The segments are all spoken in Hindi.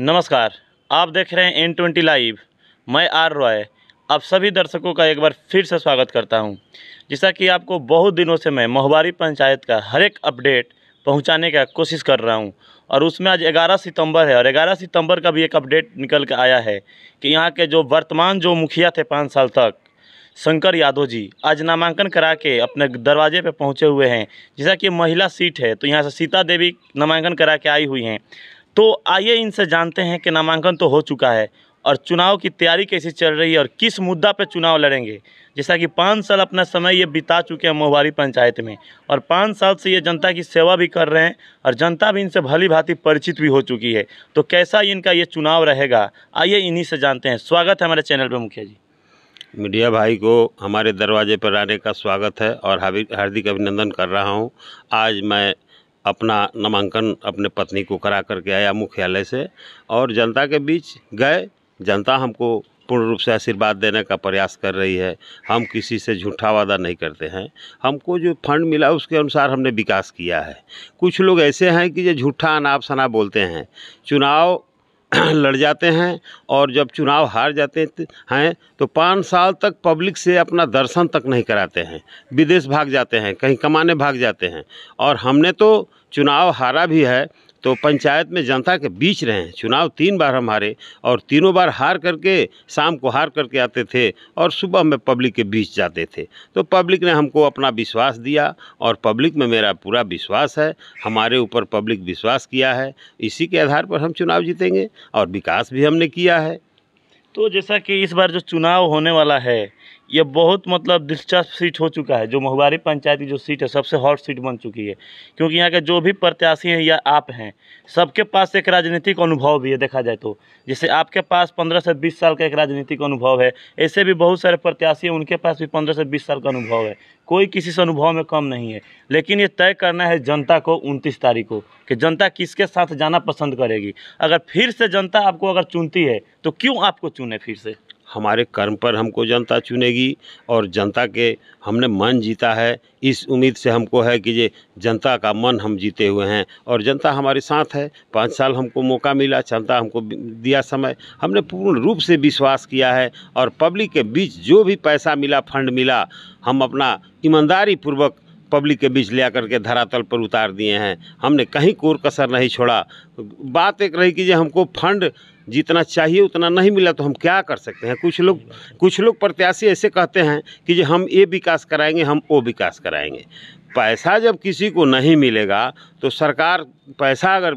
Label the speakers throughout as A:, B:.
A: नमस्कार आप देख रहे हैं एन ट्वेंटी लाइव मैं आर रॉय आप सभी दर्शकों का एक बार फिर से स्वागत करता हूं जैसा कि आपको बहुत दिनों से मैं मोहबारी पंचायत का हर एक अपडेट पहुंचाने का कोशिश कर रहा हूं और उसमें आज 11 सितंबर है और 11 सितंबर का भी एक अपडेट निकल के आया है कि यहाँ के जो वर्तमान जो मुखिया थे पाँच साल तक शंकर यादव जी आज नामांकन करा के अपने दरवाजे पे पहुंचे हुए हैं जैसा कि महिला सीट है तो यहाँ से सीता देवी नामांकन करा के आई हुई हैं तो आइए इनसे जानते हैं कि नामांकन तो हो चुका है और चुनाव की तैयारी कैसे चल रही है और किस मुद्दा पर चुनाव लड़ेंगे जैसा कि पाँच साल अपना समय ये बिता चुके हैं मोहबारी पंचायत में और पाँच साल से ये जनता की सेवा भी कर रहे हैं और जनता भी इनसे भली भांति परिचित भी हो चुकी है तो कैसा इनका ये चुनाव रहेगा आइए इन्हीं से जानते हैं स्वागत है हमारे चैनल पर मुखिया जी
B: मीडिया भाई को हमारे दरवाजे पर आने का स्वागत है और हार्दिक अभिनंदन कर रहा हूँ आज मैं अपना नामांकन अपने पत्नी को करा करके आया मुख्यालय से और जनता के बीच गए जनता हमको पूर्ण रूप से आशीर्वाद देने का प्रयास कर रही है हम किसी से झूठा वादा नहीं करते हैं हमको जो फंड मिला उसके अनुसार हमने विकास किया है कुछ लोग ऐसे हैं कि जो झूठा अनाप शनाप बोलते हैं चुनाव लड़ जाते हैं और जब चुनाव हार जाते हैं तो पाँच साल तक पब्लिक से अपना दर्शन तक नहीं कराते हैं विदेश भाग जाते हैं कहीं कमाने भाग जाते हैं और हमने तो चुनाव हारा भी है तो पंचायत में जनता के बीच रहे चुनाव तीन बार हम हारे और तीनों बार हार करके शाम को हार करके आते थे और सुबह में पब्लिक के बीच जाते थे तो पब्लिक ने हमको अपना विश्वास दिया और पब्लिक में मेरा पूरा विश्वास है हमारे ऊपर पब्लिक विश्वास किया है इसी के आधार पर हम चुनाव जीतेंगे
A: और विकास भी हमने किया है तो जैसा कि इस बार जो चुनाव होने वाला है ये बहुत मतलब दिलचस्प सीट हो चुका है जो महुबारी पंचायत की जो सीट है सबसे हॉट सीट बन चुकी है क्योंकि यहाँ के जो भी प्रत्याशी हैं या आप हैं सबके पास एक राजनीतिक अनुभव भी है देखा जाए तो जैसे आपके पास पंद्रह से बीस साल का एक राजनीतिक अनुभव है ऐसे भी बहुत सारे प्रत्याशी हैं उनके पास भी पंद्रह से बीस साल का अनुभव है कोई किसी से अनुभव में कम नहीं है लेकिन ये तय करना है जनता को उनतीस तारीख को कि जनता किसके साथ जाना पसंद करेगी अगर फिर से जनता आपको अगर चुनती है तो क्यों आपको चुने फिर से हमारे कर्म पर हमको जनता
B: चुनेगी और जनता के हमने मन जीता है इस उम्मीद से हमको है कि ये जनता का मन हम जीते हुए हैं और जनता हमारे साथ है पाँच साल हमको मौका मिला जनता हमको दिया समय हमने पूर्ण रूप से विश्वास किया है और पब्लिक के बीच जो भी पैसा मिला फंड मिला हम अपना ईमानदारी पूर्वक पब्लिक के बीच लिया करके धरातल पर उतार दिए हैं हमने कहीं कोर कसर नहीं छोड़ा बात एक रही कि जो हमको फंड जितना चाहिए उतना नहीं मिला तो हम क्या कर सकते हैं कुछ लोग कुछ लोग प्रत्याशी ऐसे कहते हैं कि जो हम ये विकास कराएंगे हम वो विकास कराएंगे पैसा जब किसी को नहीं मिलेगा तो सरकार पैसा अगर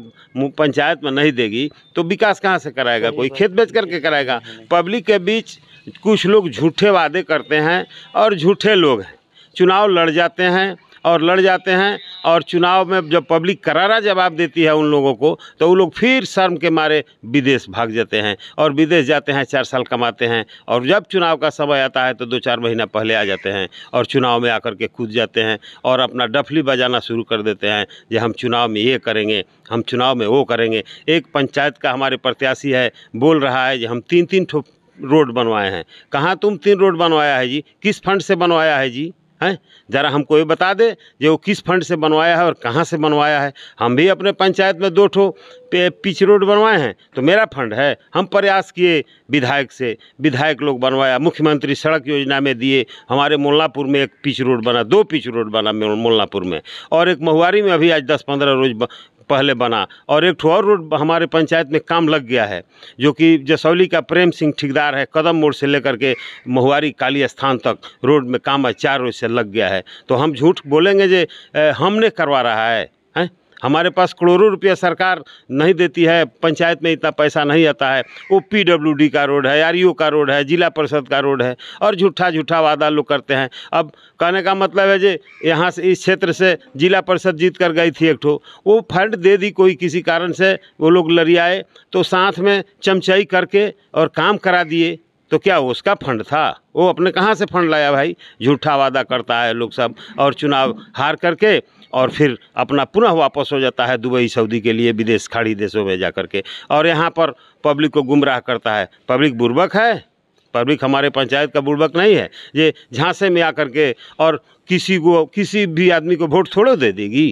B: पंचायत में नहीं देगी तो विकास कहाँ से कराएगा कोई खेत बेच करके तो कराएगा पब्लिक के बीच कुछ लोग झूठे वादे करते हैं और झूठे लोग हैं चुनाव लड़ जाते हैं और लड़ जाते हैं और चुनाव में जब पब्लिक करारा जवाब देती है उन लोगों को तो वो लोग फिर शर्म के मारे विदेश भाग जाते हैं और विदेश जाते हैं चार साल कमाते हैं और जब चुनाव का समय आता है तो दो चार महीना पहले आ जाते हैं और चुनाव में आकर के कूद जाते हैं और अपना डफली बजाना शुरू कर देते हैं जो हम चुनाव में ये करेंगे हम चुनाव में वो करेंगे एक पंचायत का हमारे प्रत्याशी है बोल रहा है जो हम तीन तीन ठो रोड बनवाए हैं कहाँ तुम तीन रोड बनवाया है जी किस फंड से बनवाया है जी हैं ज़रा हमको ये बता दे जो वो किस फंड से बनवाया है और कहाँ से बनवाया है हम भी अपने पंचायत में दो ठो पिच रोड बनवाए हैं तो मेरा फंड है हम प्रयास किए विधायक से विधायक लोग बनवाया मुख्यमंत्री सड़क योजना में दिए हमारे मोल्लापुर में एक पिच रोड बना दो पिच रोड बना मोल्लापुर में और एक महुआरी में अभी आज दस पंद्रह रोज पहले बना और एक और रोड हमारे पंचायत में काम लग गया है जो कि जसौली का प्रेम सिंह ठिकदार है कदम मोड़ से लेकर के महुआरी काली स्थान तक रोड में काम चार रोड से लग गया है तो हम झूठ बोलेंगे जे हमने करवा रहा है हमारे पास करोड़ों रुपया सरकार नहीं देती है पंचायत में इतना पैसा नहीं आता है वो पी का रोड है आर का रोड है जिला परिषद का रोड है और झूठा झूठा वादा लोग करते हैं अब कहने का मतलब है जे यहाँ से इस क्षेत्र से जिला परिषद जीत कर गई थी एक वो फंड दे दी कोई किसी कारण से वो लोग लड़ियाए तो साथ में चमचाई करके और काम करा दिए तो क्या उसका फंड था वो अपने कहाँ से फंड लाया भाई झूठा वादा करता है लोग सब और चुनाव हार करके और फिर अपना पुनः वापस हो जाता है दुबई सऊदी के लिए विदेश खाड़ी देशों में जा कर के और यहाँ पर पब्लिक को गुमराह करता है पब्लिक बुर्बक है पब्लिक हमारे पंचायत का बुर्बक नहीं है ये झांसे में आकर के और किसी को किसी भी आदमी को वोट थोड़ो दे देगी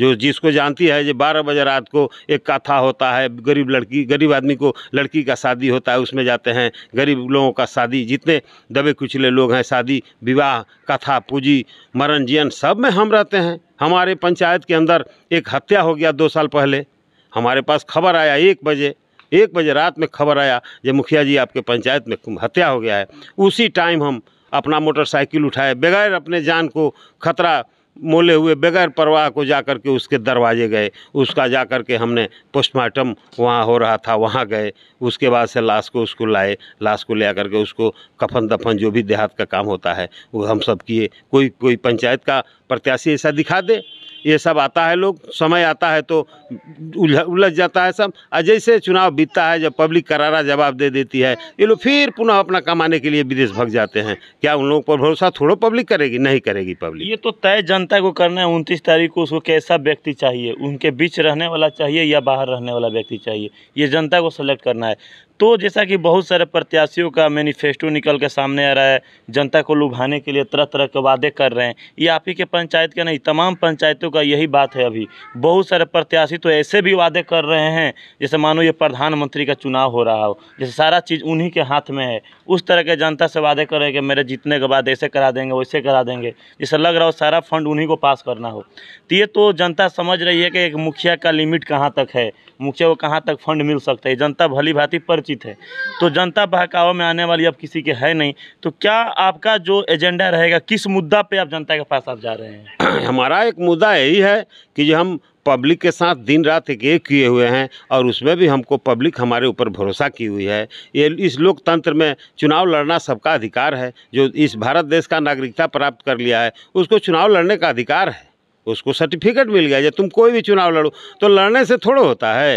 B: जो जिसको जानती है जो बारह बजे रात को एक कथा होता है गरीब लड़की गरीब आदमी को लड़की का शादी होता है उसमें जाते हैं गरीब लोगों का शादी जितने दबे कुचले लोग हैं शादी विवाह कथा पूजी मरण जीन सब में हम रहते हैं हमारे पंचायत के अंदर एक हत्या हो गया दो साल पहले हमारे पास खबर आया एक बजे एक बजे रात में खबर आया जो मुखिया जी आपके पंचायत में हत्या हो गया है उसी टाइम हम अपना मोटरसाइकिल उठाए बगैर अपने जान को खतरा मोले हुए बगैर परवाह को जा कर के उसके दरवाजे गए उसका जा कर के हमने पोस्टमार्टम वहाँ हो रहा था वहाँ गए उसके बाद से लाश को उसको लाए लाश को ले आकर के उसको कफन दफन जो भी देहात का काम होता है वो हम सब किए कोई कोई पंचायत का प्रत्याशी ऐसा दिखा दे ये सब आता है लोग समय आता है तो उलझ जाता है सब और जैसे चुनाव बीतता है जब पब्लिक करारा जवाब दे देती है ये लोग फिर पुनः अपना कमाने के लिए विदेश भग जाते हैं क्या उन लोगों पर भरोसा थोड़ा पब्लिक करेगी नहीं करेगी पब्लिक
A: ये तो तय जनता को करना है उनतीस तारीख को उसको कैसा व्यक्ति चाहिए उनके बीच रहने वाला चाहिए या बाहर रहने वाला व्यक्ति चाहिए ये जनता को सेलेक्ट करना है तो जैसा कि बहुत सारे प्रत्याशियों का मैनिफेस्टो निकल के सामने आ रहा है जनता को लुभाने के लिए तरह तरह के वादे कर रहे हैं ये आप ही के पंचायत का नहीं तमाम पंचायतों का यही बात है अभी बहुत सारे प्रत्याशी तो ऐसे भी वादे कर रहे हैं जैसे मानो ये प्रधानमंत्री का चुनाव हो रहा हो जैसे सारा चीज़ उन्हीं के हाथ में है उस तरह के जनता से वादे कर रहे हैं कि मेरे जीतने के बाद ऐसे करा देंगे वैसे करा देंगे जैसे लग रहा हो सारा फंड उन्हीं को पास करना हो तो ये तो जनता समझ रही है कि एक मुखिया का लिमिट कहाँ तक है मुखिया को कहाँ तक फंड मिल सकता है जनता भली भांति पर उचित है तो जनता बहकावा में आने वाली अब किसी के है नहीं तो क्या आपका जो एजेंडा रहेगा किस मुद्दा पे आप जनता के पास आप जा रहे
B: हैं हमारा एक मुद्दा यही है कि जो हम पब्लिक के साथ दिन रात एक एक किए हुए हैं और उसमें भी हमको पब्लिक हमारे ऊपर भरोसा की हुई है ये इस लोकतंत्र में चुनाव लड़ना सबका अधिकार है जो इस भारत देश का नागरिकता प्राप्त कर लिया है उसको चुनाव लड़ने का अधिकार है उसको सर्टिफिकेट मिल गया जब तुम कोई भी चुनाव लड़ो तो लड़ने से थोड़ा होता है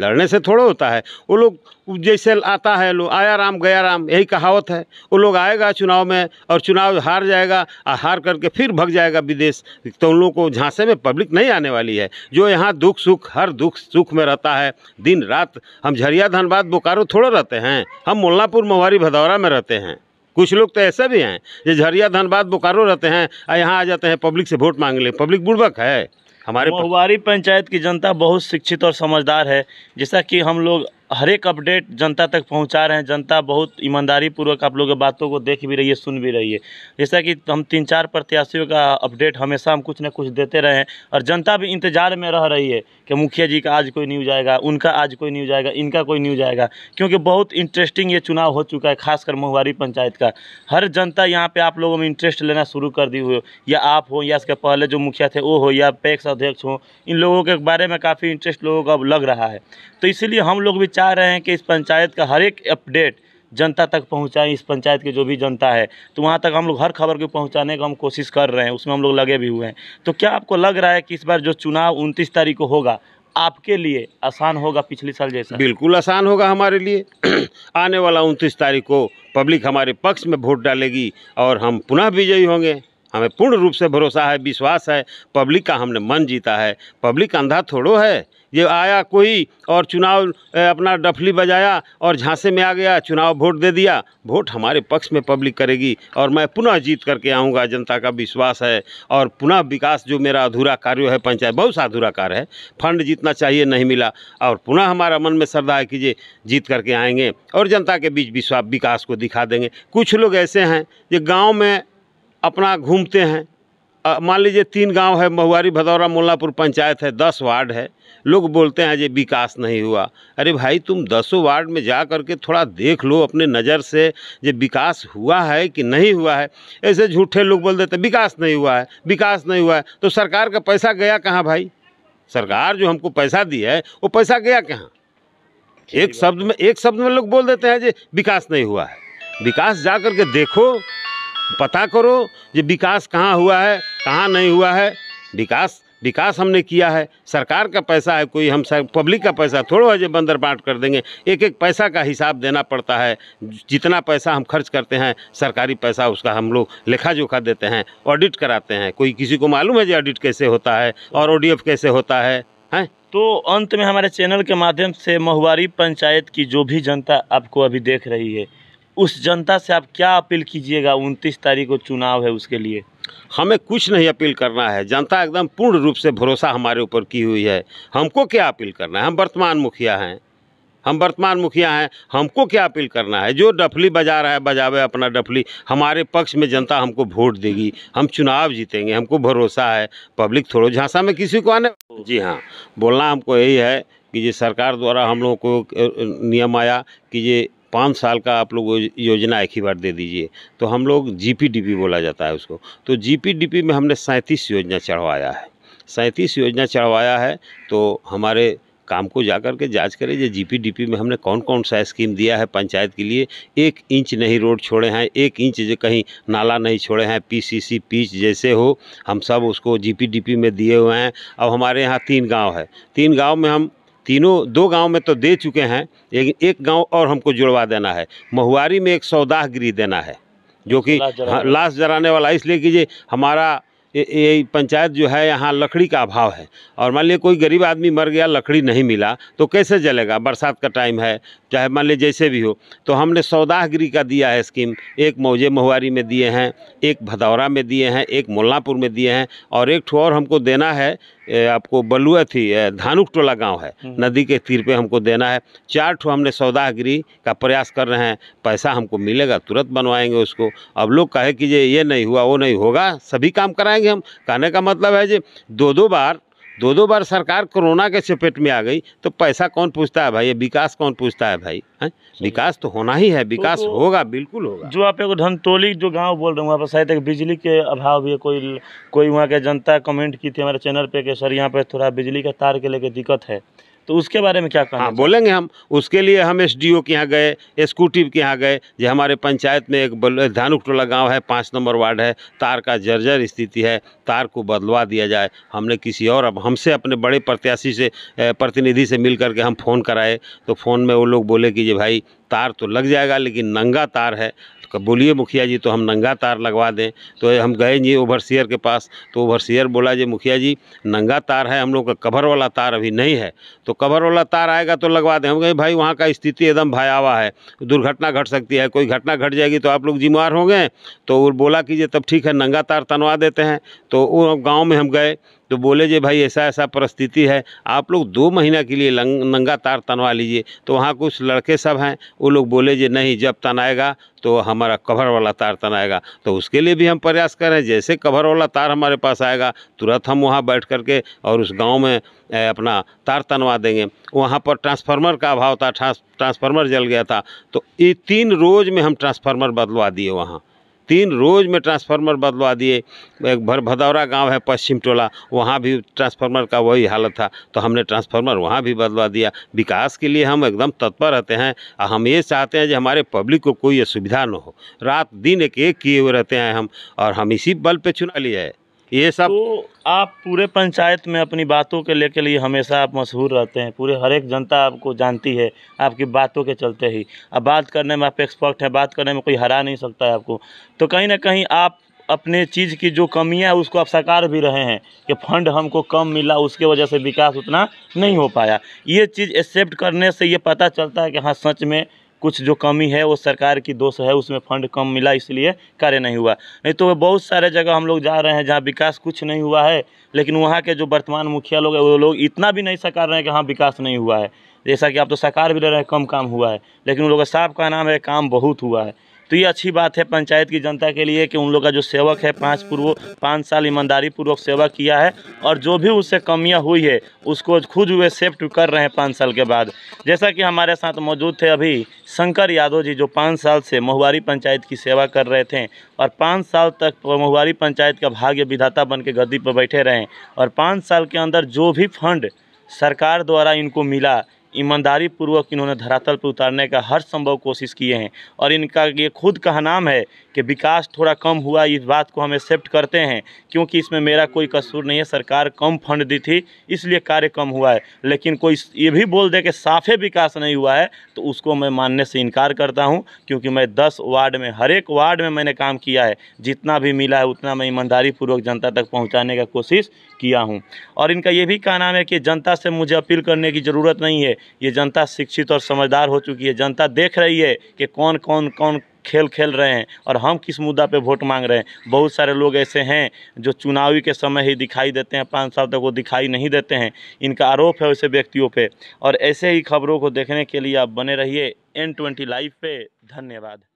B: लड़ने से थोड़ा होता है वो लोग जैसे आता है लोग आया राम गया राम यही कहावत है वो लोग आएगा चुनाव में और चुनाव हार जाएगा और हार करके फिर भग जाएगा विदेश तो उन लोगों को झांसे में पब्लिक नहीं आने वाली है जो यहाँ दुख सुख हर दुख सुख में रहता है दिन रात हम झरिया धनबाद बोकारो थोड़ा रहते हैं हम मुल्लापुर मोहारी भदौरा में रहते हैं कुछ लोग तो ऐसे भी हैं जो झरिया धनबाद बोकारो रहते हैं और यहाँ आ जाते हैं पब्लिक से वोट मांग लें पब्लिक बुड़बक है
A: हमारे महुआरी पंचायत की जनता बहुत शिक्षित और समझदार है जैसा कि हम लोग हर एक अपडेट जनता तक पहुंचा रहे हैं जनता बहुत ईमानदारी पूर्वक आप लोगों के बातों को देख भी रही है सुन भी रही है जैसा कि हम तीन चार प्रत्याशियों का अपडेट हमेशा हम कुछ ना कुछ देते रहे हैं और जनता भी इंतज़ार में रह रही है कि मुखिया जी का आज कोई न्यूज आएगा उनका आज कोई न्यूज आएगा इनका कोई न्यूज आएगा क्योंकि बहुत इंटरेस्टिंग ये चुनाव हो चुका है खासकर महुआरी पंचायत का हर जनता यहाँ पे आप लोगों में इंटरेस्ट लेना शुरू कर दी हो या आप हो या इसके पहले जो मुखिया थे वो हो या पैक्स अध्यक्ष हों इन लोगों के बारे में काफ़ी इंटरेस्ट लोगों का अब लग रहा है तो इसीलिए हम लोग भी चाह रहे हैं कि इस पंचायत का हर एक अपडेट जनता तक पहुँचाएँ इस पंचायत के जो भी जनता है तो वहाँ तक हम लोग हर खबर को पहुँचाने का हम कोशिश कर रहे हैं उसमें हम लोग लगे भी हुए हैं तो क्या आपको लग रहा है कि इस बार जो चुनाव उनतीस तारीख को होगा आपके लिए आसान होगा पिछले साल जैसा बिल्कुल
B: आसान होगा हमारे लिए आने वाला उनतीस तारीख को पब्लिक हमारे पक्ष में वोट डालेगी और हम पुनः विजयी होंगे हमें पूर्ण रूप से भरोसा है विश्वास है पब्लिक का हमने मन जीता है पब्लिक अंधा थोड़ो है ये आया कोई और चुनाव अपना डफली बजाया और झांसे में आ गया चुनाव वोट दे दिया वोट हमारे पक्ष में पब्लिक करेगी और मैं पुनः जीत करके आऊँगा जनता का विश्वास है और पुनः विकास जो मेरा अधूरा कार्य है पंचायत बहुत सा अधूरा कार्य है फंड जीतना चाहिए नहीं मिला और पुनः हमारा मन में श्रद्धा है कि ये जीत करके आएंगे और जनता के बीच विश्वास विकास को दिखा देंगे कुछ लोग ऐसे हैं जो गाँव में अपना घूमते हैं मान लीजिए तीन गांव है महुआरी भदौरा मोल्लापुर पंचायत है दस वार्ड है लोग बोलते हैं जी विकास नहीं हुआ अरे भाई तुम दसों वार्ड में जा कर के थोड़ा देख लो अपने नज़र से जो विकास हुआ है कि नहीं हुआ है ऐसे झूठे लोग बोल देते विकास नहीं हुआ है विकास नहीं हुआ है तो सरकार का पैसा गया कहाँ भाई सरकार जो हमको पैसा दिया है वो पैसा गया कहाँ एक शब्द में एक शब्द में लोग बोल देते हैं जी विकास नहीं हुआ है विकास जा कर के देखो पता करो ये विकास कहाँ हुआ है कहाँ नहीं हुआ है विकास विकास हमने किया है सरकार का पैसा है कोई हम सर पब्लिक का पैसा थोड़ा है जो बंदर बांट कर देंगे एक एक पैसा का हिसाब देना पड़ता है जितना पैसा हम खर्च करते हैं सरकारी पैसा उसका हम लोग लेखा जोखा देते हैं ऑडिट कराते हैं कोई किसी को मालूम है जो ऑडिट कैसे होता है
A: और ओ कैसे होता है हैं तो अंत में हमारे चैनल के माध्यम से महुआरी पंचायत की जो भी जनता आपको अभी देख रही है उस जनता से आप क्या अपील कीजिएगा उनतीस तारीख को चुनाव है उसके लिए हमें कुछ नहीं अपील करना है जनता एकदम पूर्ण रूप से
B: भरोसा हमारे ऊपर की हुई है हमको क्या अपील करना है हम वर्तमान मुखिया हैं हम वर्तमान मुखिया हैं हमको क्या अपील करना है जो डफली बजा रहा है बजावे अपना डफली हमारे पक्ष में जनता हमको वोट देगी हम चुनाव जीतेंगे हमको भरोसा है पब्लिक थोड़ो झांसा में किसी को आने जी हाँ बोलना हमको यही है कि ये सरकार द्वारा हम लोगों को नियम आया कि ये पाँच साल का आप लोग योजना एक ही बार दे दीजिए तो हम लोग जीपीडीपी बोला जाता है उसको तो जीपीडीपी में हमने सैंतीस योजना चढ़वाया है सैंतीस योजना चढ़वाया है तो हमारे काम को जा कर के जाँच करें जो पी में हमने कौन कौन सा स्कीम दिया है पंचायत के लिए एक इंच नहीं रोड छोड़े हैं एक इंच जो कहीं नाला नहीं छोड़े हैं पीसीसी पीच जैसे हो हम सब उसको जी पी में दिए हुए हैं अब हमारे यहाँ तीन गांव है तीन गांव में हम तीनों दो गांव में तो दे चुके हैं एक एक गांव और हमको जुड़वा देना है महुआरी में एक सौदाह गिरी देना है जो कि लाश जराने हाँ, वाला इसलिए कि हमारा ये पंचायत जो है यहाँ लकड़ी का अभाव है और मान लीजिए कोई गरीब आदमी मर गया लकड़ी नहीं मिला तो कैसे जलेगा बरसात का टाइम है चाहे मान लीजिए जैसे भी हो तो हमने सौदाहगिरी का दिया है स्कीम एक मौजे महुआरी में दिए हैं एक भदौरा में दिए हैं एक मोल्लापुर में दिए हैं और एक ठो और हमको देना है आपको बलुआ थी धानुक टोला गांव है हम्म। नदी के तीर पे हमको देना है चार ठो हमने सौदागिरी का प्रयास कर रहे हैं पैसा हमको मिलेगा तुरंत बनवाएंगे उसको अब लोग कहे कि ये ये नहीं हुआ वो नहीं होगा सभी काम कराएंगे हम कहने का मतलब है जी दो दो बार दो दो बार सरकार कोरोना के चपेट में आ गई तो पैसा कौन पूछता है भाई विकास कौन पूछता है भाई है? विकास तो होना ही है विकास तो, तो, होगा बिल्कुल
A: होगा जो आप एगो धनतोली जो गांव बोल रहे हैं वहाँ पर शायद एक बिजली के अभाव भी है कोई कोई वहाँ के जनता कमेंट की थी हमारे चैनल पे कि सर यहाँ पे थोड़ा बिजली के तार के लेके दिक्कत है तो उसके बारे में क्या कहा हाँ, बोलेंगे हम उसके
B: लिए हम एस डी ओ के यहाँ गए एस के यहाँ गए जो हमारे पंचायत में एक धानुक टोला गाँव है पाँच नंबर वार्ड है तार का जर्जर स्थिति है तार को बदलवा दिया जाए हमने किसी और अब हमसे अपने बड़े प्रत्याशी से प्रतिनिधि से मिल करके हम फ़ोन कराए तो फ़ोन में वो लोग बोले कि जी भाई तार तो लग जाएगा लेकिन नंगा तार है बोलिए मुखिया जी तो हम नंगा तार लगवा दें तो हम गए जी ओवरसीयर के पास तो ओवरसीयर बोला जी मुखिया जी नंगा तार है हम लोग का कवर वाला तार अभी नहीं है तो कवर वाला तार आएगा तो लगवा दें हम कहें भाई वहाँ का स्थिति एकदम भयावा है दुर्घटना घट सकती है कोई घटना घट जाएगी तो आप लोग जिम्मेवार होंगे तो बोला कि जी तब ठीक है नंगा तार तनवा देते हैं तो वो गाँव में हम गए तो बोले जे भाई ऐसा ऐसा परिस्थिति है आप लोग दो महीना के लिए लंग नंगा तार तनवा लीजिए तो वहाँ कुछ लड़के सब हैं वो लोग बोले जे नहीं जब तनाएगा तो हमारा कवर वाला तार तनाएगा तो उसके लिए भी हम प्रयास कर रहे हैं जैसे कवर वाला तार हमारे पास आएगा तुरंत हम वहाँ बैठ करके और उस गांव में अपना तार तनवा देंगे वहाँ पर ट्रांसफार्मर का अभाव था ट्रांसफार्मर जल गया था तो ये तीन रोज़ में हम ट्रांसफार्मर बदलवा दिए वहाँ तीन रोज में ट्रांसफार्मर बदलवा दिए एक भर भदौरा गांव है पश्चिम टोला वहाँ भी ट्रांसफार्मर का वही हालत था तो हमने ट्रांसफार्मर वहाँ भी बदलवा दिया विकास के लिए हम एकदम तत्पर रहते हैं और हम ये चाहते हैं कि हमारे पब्लिक को कोई असुविधा न हो रात दिन एक एक किए हुए
A: रहते हैं हम और हम इसी बल पर चुना लिया है ये सब तो आप पूरे पंचायत में अपनी बातों के लेके लिए हमेशा आप मशहूर रहते हैं पूरे हर एक जनता आपको जानती है आपकी बातों के चलते ही अब बात करने में आप एक्सपर्ट हैं बात करने में कोई हरा नहीं सकता है आपको तो कहीं ना कहीं आप अपने चीज़ की जो कमियां उसको आप साकार भी रहे हैं कि फंड हमको कम मिला उसके वजह से विकास उतना नहीं हो पाया ये चीज़ एक्सेप्ट करने से ये पता चलता है कि हाँ सच में कुछ जो कमी है वो सरकार की दोष है उसमें फंड कम मिला इसलिए कार्य नहीं हुआ नहीं तो बहुत सारे जगह हम लोग जा रहे हैं जहाँ विकास कुछ नहीं हुआ है लेकिन वहाँ के जो वर्तमान मुखिया लोग हैं वो लोग इतना भी नहीं सकार रहे हैं कि हाँ विकास नहीं हुआ है जैसा कि आप तो सकार भी रहे हैं कम काम हुआ है लेकिन उन लोगों का साफ का नाम है काम बहुत हुआ है तो ये अच्छी बात है पंचायत की जनता के लिए कि उन लोग का जो सेवक है पाँच पूर्व पाँच साल ईमानदारी पूर्वक सेवा किया है और जो भी उससे कमियाँ हुई है उसको खुद वे सेफ्ट कर रहे हैं पाँच साल के बाद जैसा कि हमारे साथ मौजूद थे अभी शंकर यादव जी जो पाँच साल से महुआरी पंचायत की सेवा कर रहे थे और पाँच साल तक महुआरी पंचायत का भाग्य विधाता बन के गद्दी पर बैठे रहें और पाँच साल के अंदर जो भी फंड सरकार द्वारा इनको मिला ईमानदारी पूर्वक इन्होंने धरातल पर उतारने का हर संभव कोशिश किए हैं और इनका ये खुद का नाम है कि विकास थोड़ा कम हुआ इस बात को हम एक्सेप्ट करते हैं क्योंकि इसमें मेरा कोई कसूर नहीं है सरकार कम फंड दी थी इसलिए कार्य कम हुआ है लेकिन कोई ये भी बोल दे कि साफे विकास नहीं हुआ है तो उसको मैं मानने से इनकार करता हूँ क्योंकि मैं दस वार्ड में हर एक वार्ड में मैंने काम किया है जितना भी मिला है उतना मैं ईमानदारी पूर्वक जनता तक पहुँचाने का कोशिश किया हूँ और इनका ये भी कहना है कि जनता से मुझे अपील करने की ज़रूरत नहीं है ये जनता शिक्षित और समझदार हो चुकी है जनता देख रही है कि कौन कौन कौन खेल खेल रहे हैं और हम किस मुद्दा पे वोट मांग रहे हैं बहुत सारे लोग ऐसे हैं जो चुनावी के समय ही दिखाई देते हैं पाँच साल तक वो दिखाई नहीं देते हैं इनका आरोप है वैसे व्यक्तियों पे और ऐसे ही खबरों को देखने के लिए आप बने रहिए एन ट्वेंटी लाइव पे धन्यवाद